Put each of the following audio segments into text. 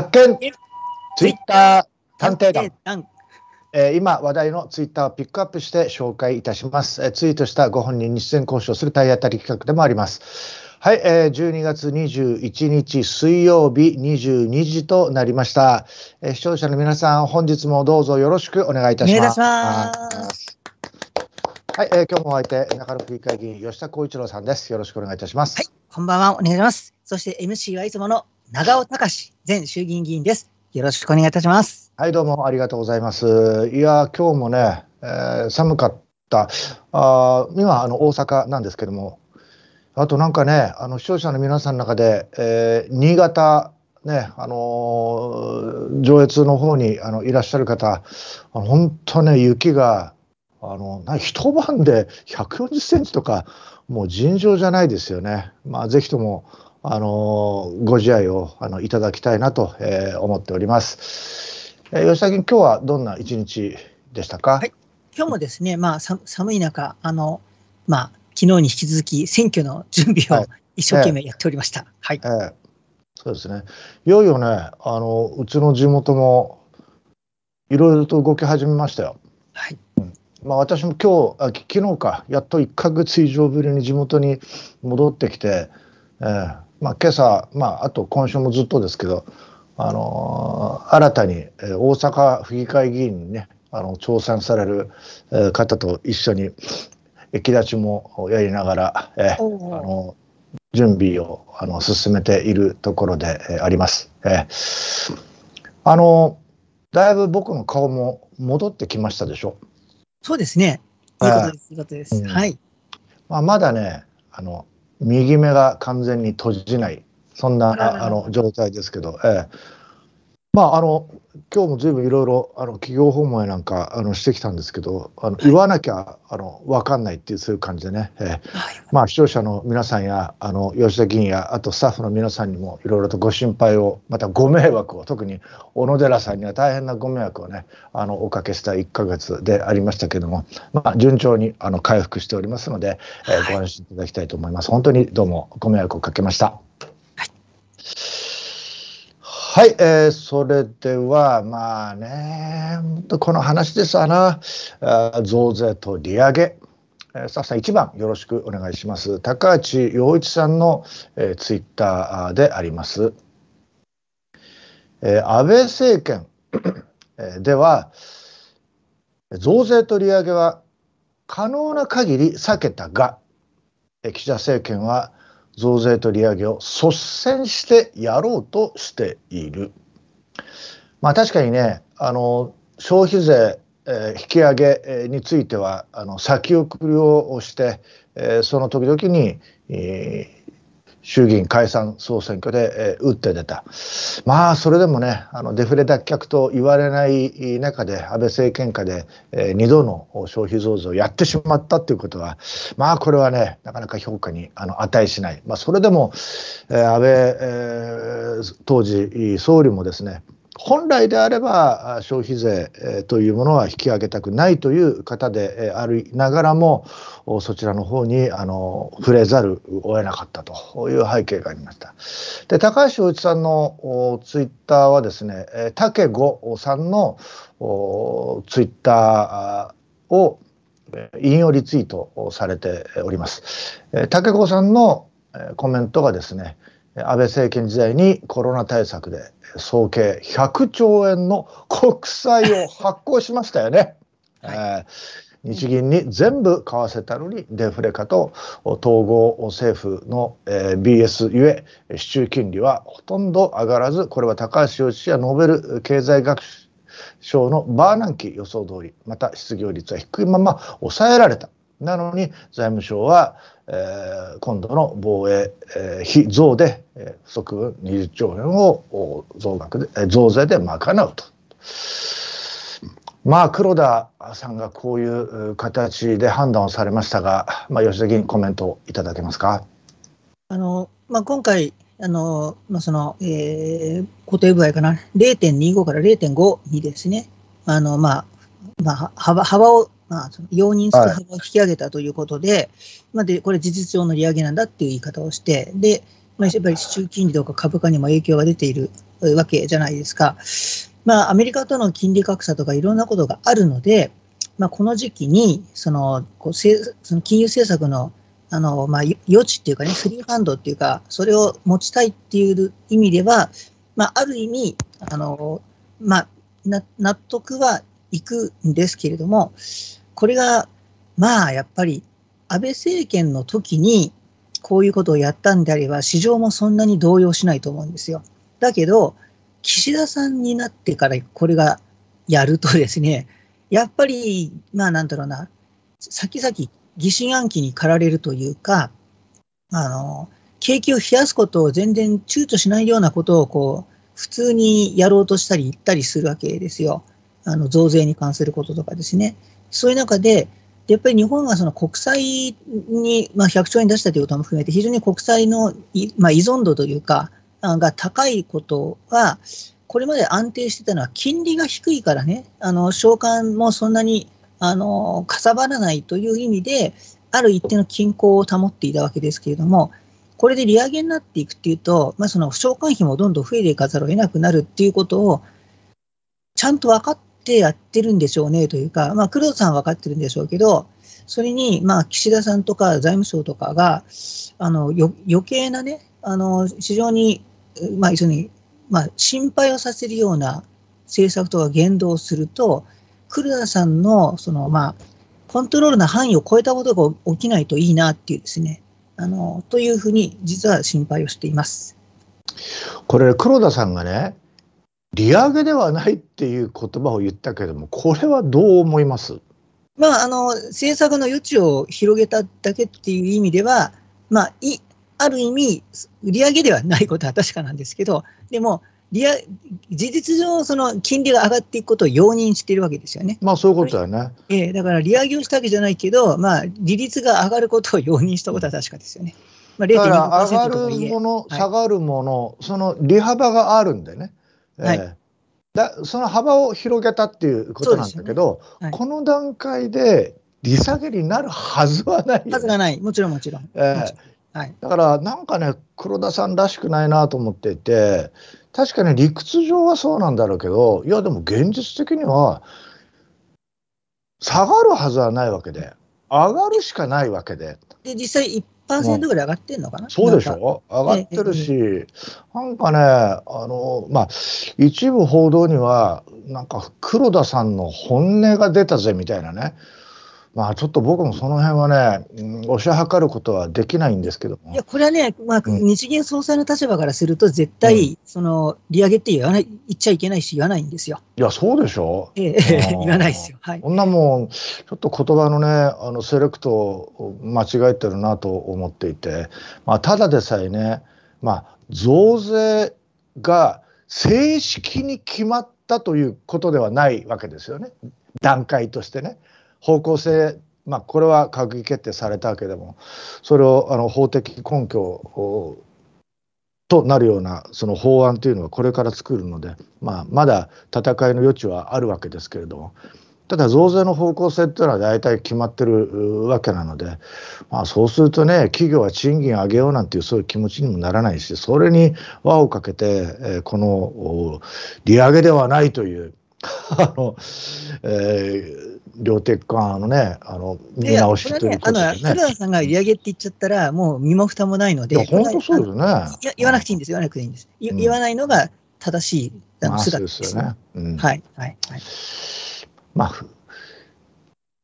発見ツイッター探偵団。え今話題のツイッターをピックアップして紹介いたします。えツイートしたご本人に出演交渉する体当たり企画でもあります。はい、えー、12月21日水曜日22時となりました、えー、視聴者の皆さん、本日もどうぞよろしくお願いいたします。いますはい、えー、今日もお相手、中野区議会議員、吉田光一郎さんです。よろしくお願いいたします。はい、こんばんは、お願いします。そして MC はいつもの長尾隆前衆議院議員です。よろしくお願いいたします。はい、どうもありがとうございます。いや、今日もね、えー、寒かった。あ今、あの大阪なんですけども、あとなんかね、あの視聴者の皆さんの中で、えー、新潟、ね、あのー、上越の方にあのいらっしゃる方、あの本当ね、雪が、あのな一晩で140センチとか、もう尋常じゃないですよね。まあ、ぜひともあのご自愛をあのいただきたいなと、えー、思っております。えー、吉田君、今日はどんな一日でしたか、はい、今日もですね、まあ、さ寒い中あの、まあ、昨日に引き続き選挙の準備を一生懸命やっておりました。はい、えーはい、えー、そうですねいよいよねあの、うちの地元もいろいろと動き始めましたよ。はいまあ、私も今日あ昨日かやっと1か月以上ぶりに地元に戻ってきて、えー、まあ、今朝、まあ、あと今週もずっとですけど、あのー、新たに、え大阪府議会議員にね、あの挑戦される、え方と一緒に駅立ちもやりながら、えー、あの準備をあの進めているところで、えあります。えー、あのだいぶ僕の顔も戻ってきましたでしょ。そうですね。いいことです。いいことです。はい。まあまだね、あの右目が完全に閉じない、そんなあの状態ですけど、えまあ、あの今日もずいぶんいろいろあの企業訪問やなんかあのしてきたんですけどあの言わなきゃあの分かんないっていうそういう感じでね、えー、まあ、視聴者の皆さんやあの吉田議員やあとスタッフの皆さんにもいろいろとご心配をまたご迷惑を特に小野寺さんには大変なご迷惑をねあのおかけした1か月でありましたけども、まあ、順調にあの回復しておりますので、えー、ご安心いただきたいと思います。本当にどうもご迷惑をかけました、はいはい、えー、それでは、まあね、この話ですわな、増税と利上げ、えー、スタッフさん、1番よろしくお願いします。高橋洋一さんの、えー、ツイッターであります。えー、安倍政権では、増税と利上げは可能な限り避けたが、岸田政権は増税と利上げを率先してやろうとしている。まあ、確かにねあの消費税、え引き上げについてはあの先送りをして、えその時々に、衆議院解散総選挙で、えー、打って出た、まあそれでもね、あのデフレ脱却と言われない中で、安倍政権下で、えー、2度の消費増税をやってしまったということは、まあこれはね、なかなか評価にあの値しない、まあ、それでも、えー、安倍、えー、当時、総理もですね、本来であれば消費税というものは引き上げたくないという方でありながらもそちらの方にあの触れざるを得なかったという背景がありましたで高橋洋一さんのツイッターはですね竹子さんのツイッターを引用リツイートされております竹子さんのコメントがですね安倍政権時代にコロナ対策で総計100兆円の国債を発行しましたよね。はい、えー、日銀に全部買わせたのにデフレ化と統合政府の、えー、BS ゆえ市中金利はほとんど上がらずこれは高橋洋一やノーベル経済学賞のバーナンキ予想通りまた失業率は低いまま抑えられたなのに財務省は、えー、今度の防衛、えー、非増で、えー、不足分20兆円を増額で、えー、増税で賄うと。まあ黒田さんがこういう形で判断をされましたが、まあ、吉田議員コメントをいただけますか。あのまあ、今回あの、まあ、その、えー、固定具合かな、0.25から0.5にですね、あの、まあ、まあ、幅幅をまあ、その容認する幅を引き上げたということで、はい、まあ、でこれ、事実上の利上げなんだっていう言い方をして、でまあ、やっぱり市中金利とか株価にも影響が出ているわけじゃないですか。まあ、アメリカとの金利格差とかいろんなことがあるので、まあ、この時期にそのこうせその金融政策のあの、まあ、余地っていうかね、フリーハンドっていうか、それを持ちたいっていう意味では、まあ、ある意味、あのまあ、納得は行くんですけれども、これが、まあ、やっぱり安倍政権の時にこういうことをやったんであれば、市場もそんなに動揺しないと思うんですよ。だけど、岸田さんになってからこれがやるとですね、やっぱり、まあなんだろうな、先々疑心暗鬼に駆られるというか、あの、景気を冷やすことを全然躊躇しないようなことをこう、普通にやろうとしたり言ったりするわけですよ。あの増税に関することとかですね、そういう中で、やっぱり日本がその国債に、まあ、100兆円出したということも含めて、非常に国債の、まあ、依存度というか、が高いことは、これまで安定してたのは金利が低いからね、あの償還もそんなにあのかさばらないという意味で、ある一定の均衡を保っていたわけですけれども、これで利上げになっていくっていうと、まあ、その償還費もどんどん増えていかざるを得なくなるっていうことを、ちゃんと分かっってやってるんでしょうねというか、まあ、黒田さんは分かってるんでしょうけど、それに、まあ、岸田さんとか財務省とかが、あの余計なね、あの非常に、まあ、一緒に、まあ、心配をさせるような政策とか言動をすると、黒田さんのその、まあ、コントロールの範囲を超えたことが起きないといいなっていうですね、あのというふうに実は心配をしています。これ、黒田さんがね、利上げではないっていう言葉を言ったけれども、これはどう思いますまあ、あの政策の余地を広げただけっていう意味では、まあ、いある意味、利上げではないことは確かなんですけど、でも、リア事実上、その金利が上がっていくことを容認しているわけですよね。まあそういうことだよね。ええー、だから利上げをしたわけじゃないけど、まあ、利率が上がることを容認したことは確かですよね。まあ、だから上がるもの、下がるもの、はい、その利幅があるんでね。はい、えー、だその幅を広げたっていうことなんだけど、ねはい、この段階で利下げになるはずはない、ね、はずがない、もちろんもちろん。えーはい、だからなんかね黒田さんらしくないなと思っていて確かに理屈上はそうなんだろうけどいやでも現実的には下がるはずはないわけで上がるしかないわけで。で実際一10%ぐらい上がってんのかな、そうでしょ、う、上がってるし、なんかね、あのまあ、一部報道には、なんか黒田さんの本音が出たぜみたいなね、まあ、ちょっと僕もその辺はね、押し量ることはできないんですけどいやこれはね、まあ、日銀総裁の立場からすると、絶対、うん、その利上げって言わない言っちゃいけないし、言わないんですよ。いや、そうでしょ、ええ、言わないですよ。はい、こんなもん、ちょっと言葉のね、あのセレクトを間違えてるなと思っていて、まあ、ただでさえね、まあ、増税が正式に決まったということではないわけですよね、段階としてね。方向性、まあ、これは閣議決定されたわけでも、それをあの法的根拠となるようなその法案というのはこれから作るので、まあ、まだ戦いの余地はあるわけですけれども。ただ増税の方向性というのは大体決まってるわけなので、まあ、そうするとね、企業は賃金上げようなんていうそういう気持ちにもならないし、それに輪をかけて、えこの利上げではないという あの、えー量的緩和のね、あの見直しということでね。あの黒田さんが利上げって言っちゃったら、もう身も蓋もないので、本当そうですね言わなくていいんです、言わなくていいんです。うん、言わないのが正しいあの姿ですよね。うん、はい、はい、はい。まあ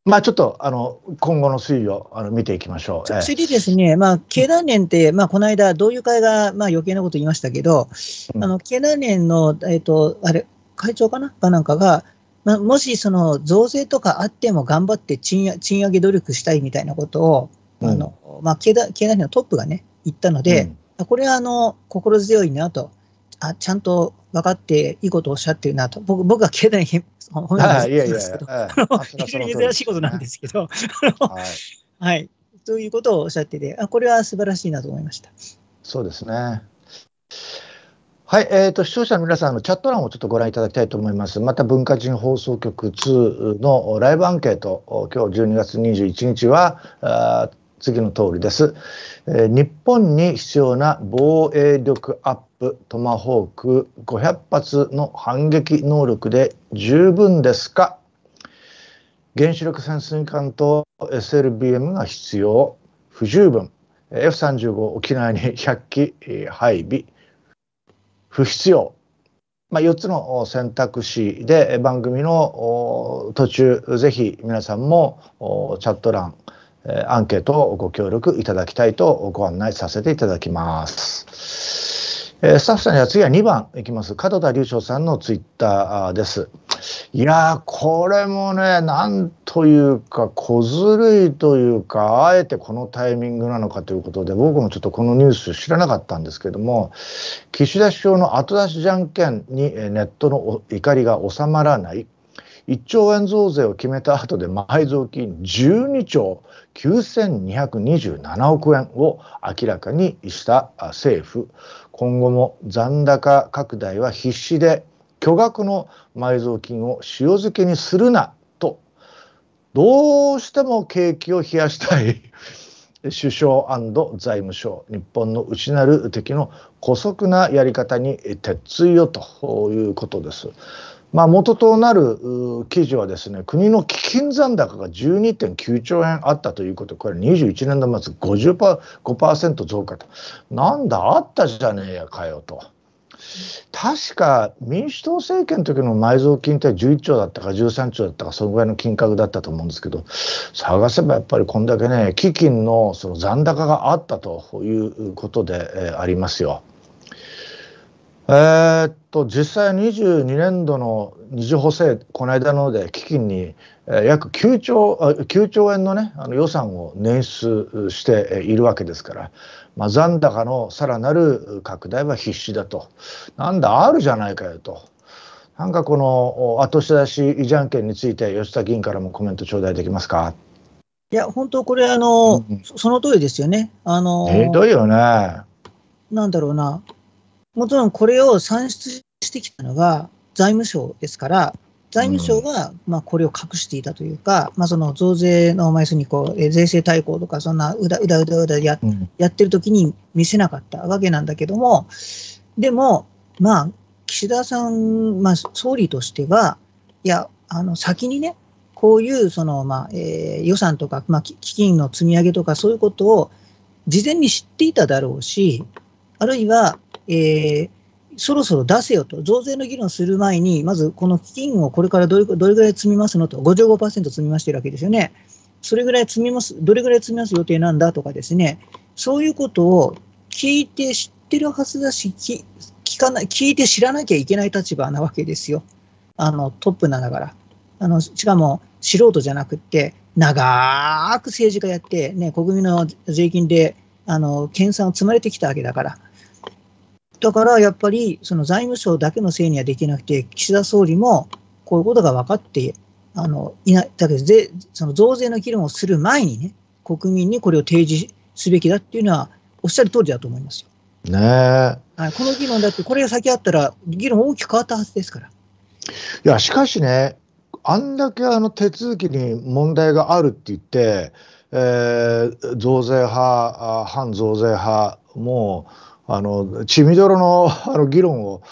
まあ、ちょっとあの今後の推移をあの見ていきましょう。次ですね、まあ、経団連って、まあ、この間、同友会が、まあ、余計なこと言いましたけど、うん、あの経団連の、えーと、とあれ会長かなかなんかが、まあ、もしその増税とかあっても頑張って賃賃上げ努力したいみたいなことを、うん、あのまあ、経団経団連のトップがね、言ったので、うん、これはあの心強いなとあ、ちゃんと分かっていいことをおっしゃってるなと、僕僕は経団連褒めですけど、非常に珍しいことなんですけど、はい、はい、ということをおっしゃっててあ、これは素晴らしいなと思いました。そうですねはい、えーと、視聴者の皆さんのチャット欄をちょっとご覧いただきたいと思います。また文化人放送局2のライブアンケート、今日12月21日は、あ次の通りです、えー、日本に必要な防衛力アップ、トマホーク500発の反撃能力で十分ですか原子力潜水艦と SLBM が必要、不十分。F35 沖縄に100機配備。不必要、まあ、4つの選択肢で番組の途中、ぜひ皆さんもチャット欄、アンケートをご協力いただきたいとご案内させていただきます。えー、スタッフさんには次は2番いきます。門田隆翔さんのツイッターです。いやー、これもね、なんというか、小ずるいというか、あえてこのタイミングなのかということで、僕もちょっとこのニュース知らなかったんですけども、岸田首相の後出しじゃんけんにネットの怒りが収まらない、1兆円増税を決めた後で埋蔵金12兆9227億円を明らかにした政府今後も残高拡大は必至で巨額の埋蔵金を塩漬けにするなどうしても景気を冷やしたい 首相財務省日本の内なる敵の姑息なやり方に鉄槌よということです。まあ、元となる記事はですね国の基金残高が12.9兆円あったということこれ21年度末55%増加となんだあったじゃねえやかよと。確か民主党政権の時の埋蔵金って11兆だったか13兆だったかそのぐらいの金額だったと思うんですけど探せばやっぱりこんだけね基金のその残高があったということで、えありますよ。えー、っと実際22年度の二次補正、この間ので基金に約9兆 ,9 兆円の,、ね、あの予算を捻出しているわけですから、まあ、残高のさらなる拡大は必至だと、なんだ、あるじゃないかよと。なんかこの後出しじゃんけんについて、吉田議員からもコメント頂戴できますか。いや、本当、これあの、うん、その通りですよね。あのひどいよね。なんだろうな、もちろんこれを算出してきたのが財務省ですから、財務省がまあこれを隠していたというか、うん、まあ、その増税の枚にこう、え税制対抗とか、そんなうだうだうだうだやうん、やってる時に見せなかったわけなんだけども、でも、まあ、岸田さん、まあ、総理としては、いや、あの先にね、こういうその、まあえ予算とか、まあ、基金の積み上げとか、そういうことを事前に知っていただろうし、あるいはえー、そろそろ出せよと、増税の議論する前に、まずこの基金をこれからどれぐらい積みますのと、55%積みましてるわけですよね。それぐらい積みます、どれぐらい積みます予定なんだとかですね、そういうことを聞いて知ってるはずだし、聞かない聞いて知らなきゃいけない立場なわけですよ。あのトップながら。あのしかも素人じゃなくって、長く政治家やって、ね、国民の税金であの研鑽を積まれてきたわけだから。だからやっぱり、その財務省だけのせいにはできなくて、岸田総理もこういうことが分かってあのいない、だけどその増税の議論をする前にね、国民にこれを提示すべきだっていうのは、おっしゃる通りだと思いますよ。ねはい、この議論だって、これが先あったら、議論大きく変わったはずですから。いや、しかしね、あんだけあの手続きに問題があるって言って、えー、増税派、反増税派、もう、あの血みどろの あの議論を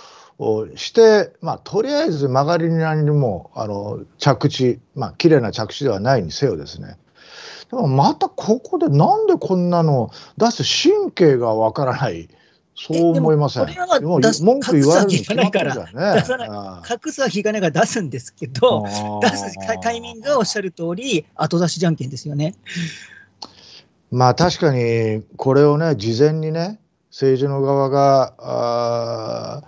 して、まあ、とりあえず曲がりなりにもあの着地、まあ綺麗な着地ではないにせよですねでもまたここでなんでこんなの出す神経がわからない。そう思いません。も文句言われるに決まってるじゃんね。隠すは引かないから出すんですけど、出すタイミングがおっしゃる通り、後出しじゃんけんですよね。まあ確かにこれをね、事前にね、政治の側が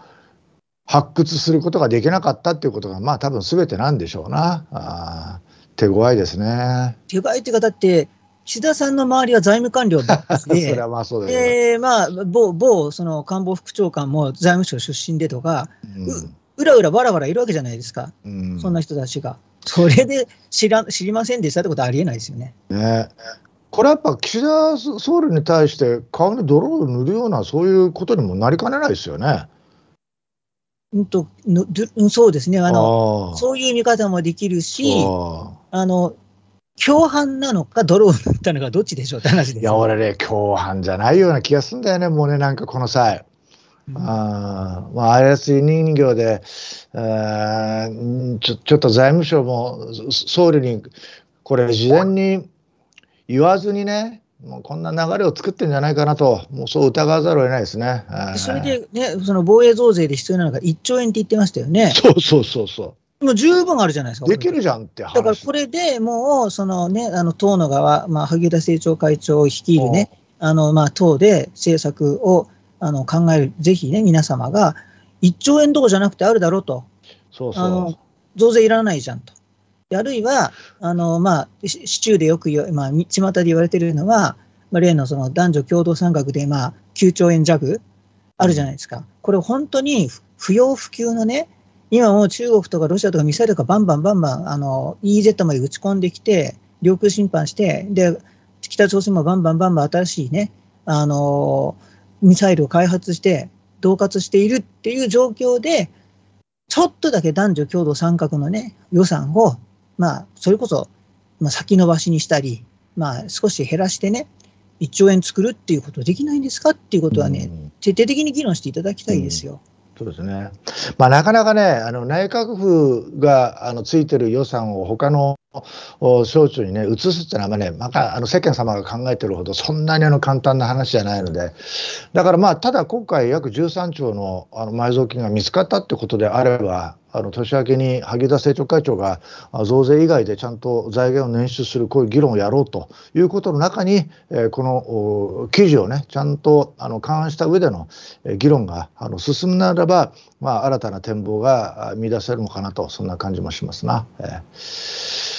発掘することができなかったっていうことがまあ多分全てなんでしょうなあ手強いですね。手強いというかだって岸田さんの周りは財務官僚なんですね。それはまあそうまあ、某某その官房副長官も財務省出身でとか、うらうらわらわらいるわけじゃないですか、うん、そんな人たちが。それで知ら知りませんでしたってことはありえないですよね。ねこれはやっぱ岸田総理に対して顔に泥を塗るようなそういうことにもなりかねないですよね。うんと、そうですねあのそういう見方もできるし、あの共犯なのか、泥を塗ったのか、どっちでしょうって話です、ね、いや、俺ね、共犯じゃないような気がするんだよね、もうね、なんかこの際。うん、あまあ、あやつ人形で、えー、ちょちょっと財務省も総理にこれ事前に言わずにね、もうこんな流れを作ってるんじゃないかなと、もうそう疑わざるを得ないですね。それで、ね、その防衛増税で必要なのが1兆円って言ってましたよね。そうそうそうそう。もう十分あるじゃないですか。できるじゃんってだからこれでもう、そのね、あの党の側、まあ、萩生田政調会長を率いるね、あのまあ党で政策をあの考える、ぜひね、皆様が、1兆円どころじゃなくてあるだろうと。そうそう。増税いらないじゃんと。あるいは、あのまあ、市中でよく言まあ、巷で言われてるのは、まあ、例のその男女共同参画で、まあ、9兆円弱あるじゃないですか。これ本当に不要不急のね、今もう中国とかロシアとかミサイルとかバンバンバンバンあの EZ まで打ち込んできて、領空侵犯して、で、北朝鮮もバンバンバンバン新しいね、あのミサイルを開発して、恫喝しているっていう状況で、ちょっとだけ男女共同参画のね、予算をまあ、それこそ、まあ、先延ばしにしたり、まあ、少し減らしてね、1兆円作るっていうことできないんですかっていうことはね、うん、徹底的に議論していただきたいですよ。うん、そうですねまあ、なかなかね、あの内閣府があのついてる予算を他の省庁にね、移すっていうのはね、まあ、あの世間様が考えてるほど、そんなにあの簡単な話じゃないので、だからまあ、ただ今回、約13兆のあの埋蔵金が見つかったってことであれば、あの年明けに萩生田政調会長が増税以外でちゃんと財源を捻出するこういう議論をやろうということの中に、えこの記事をねちゃんとあの勘案した上での議論があの進むならば、まあ、新たな展望が見出せるのかなとそんな感じもしますな。えー